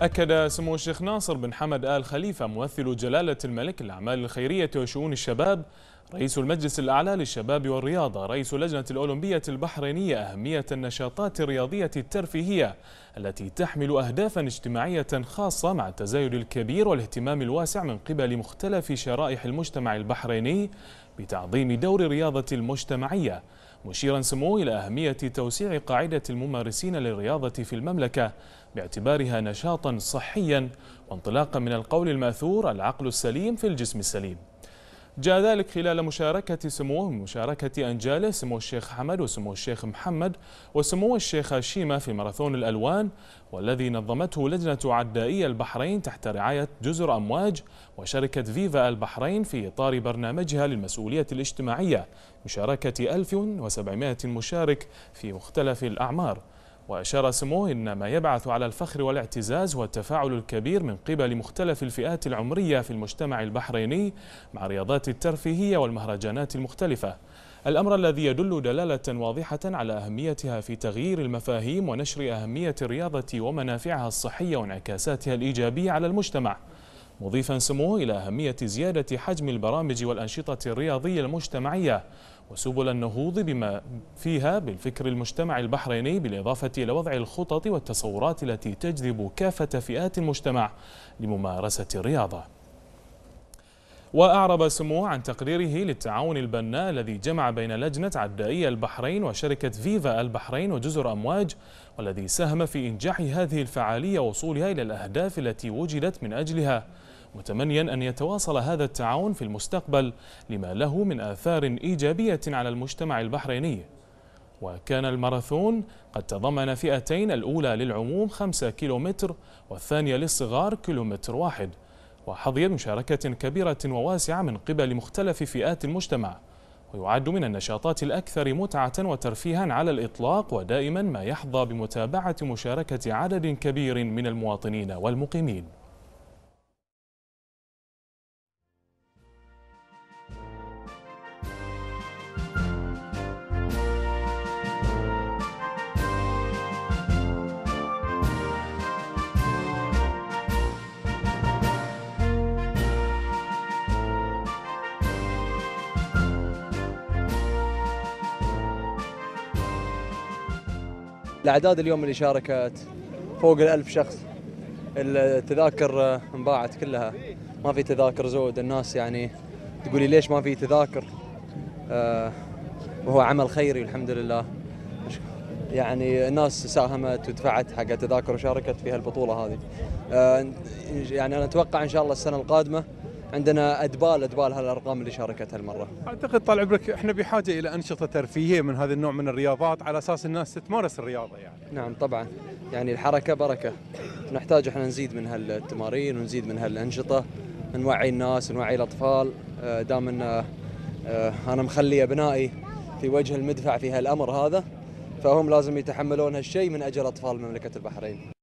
أكد سمو الشيخ ناصر بن حمد آل خليفة ممثل جلالة الملك للأعمال الخيرية وشؤون الشباب رئيس المجلس الأعلى للشباب والرياضة رئيس لجنة الأولمبية البحرينية أهمية النشاطات الرياضية الترفيهية التي تحمل أهدافا اجتماعية خاصة مع التزايد الكبير والاهتمام الواسع من قبل مختلف شرائح المجتمع البحريني بتعظيم دور الرياضة المجتمعية مشيرا سموه إلى أهمية توسيع قاعدة الممارسين للرياضة في المملكة باعتبارها نشاطا صحيا وانطلاقا من القول الماثور العقل السليم في الجسم السليم جاء ذلك خلال مشاركة سموه مشاركة أنجاله سمو الشيخ حمد وسمو الشيخ محمد وسمو الشيخ هشيمة في ماراثون الألوان والذي نظمته لجنة عدائية البحرين تحت رعاية جزر أمواج وشركة فيفا البحرين في إطار برنامجها للمسؤولية الاجتماعية مشاركة 1700 مشارك في مختلف الأعمار وأشار سموه إن ما يبعث على الفخر والاعتزاز والتفاعل الكبير من قبل مختلف الفئات العمرية في المجتمع البحريني مع رياضات الترفيهية والمهرجانات المختلفة الأمر الذي يدل دلالة واضحة على أهميتها في تغيير المفاهيم ونشر أهمية الرياضة ومنافعها الصحية وانعكاساتها الإيجابية على المجتمع مضيفا سموه إلى أهمية زيادة حجم البرامج والأنشطة الرياضية المجتمعية وسبل النهوض بما فيها بالفكر المجتمعي البحريني بالإضافة إلى وضع الخطط والتصورات التي تجذب كافة فئات المجتمع لممارسة الرياضة وأعرب سموه عن تقريره للتعاون البناء الذي جمع بين لجنة عدائية البحرين وشركة فيفا البحرين وجزر أمواج والذي ساهم في إنجاح هذه الفعالية ووصولها إلى الأهداف التي وجدت من أجلها متمنيا أن يتواصل هذا التعاون في المستقبل لما له من آثار إيجابية على المجتمع البحريني وكان الماراثون قد تضمن فئتين الأولى للعموم 5 كيلومتر والثانية للصغار كيلومتر واحد وحظيت مشاركة كبيرة وواسعة من قبل مختلف فئات المجتمع ويعد من النشاطات الأكثر متعة وترفيها على الإطلاق ودائما ما يحظى بمتابعة مشاركة عدد كبير من المواطنين والمقيمين الأعداد اليوم اللي شاركت فوق الألف شخص التذاكر انباعت كلها ما في تذاكر زود الناس يعني تقولي ليش ما في تذاكر آه، وهو عمل خيري الحمد لله يعني الناس ساهمت ودفعت حق تذاكر وشاركت في هالبطوله هذه آه، يعني انا اتوقع ان شاء الله السنه القادمه عندنا ادبال ادبال هالارقام اللي شاركتها المره. اعتقد طال عمرك احنا بحاجه الى انشطه ترفيهيه من هذا النوع من الرياضات على اساس الناس تمارس الرياضه يعني. نعم طبعا يعني الحركه بركه نحتاج احنا نزيد من هالتمارين ونزيد من هالانشطه نوعي الناس نوعي الاطفال آه، دام ان آه، انا مخلي ابنائي في وجه المدفع في هالامر هذا فهم لازم يتحملون هالشيء من اجل اطفال مملكه البحرين.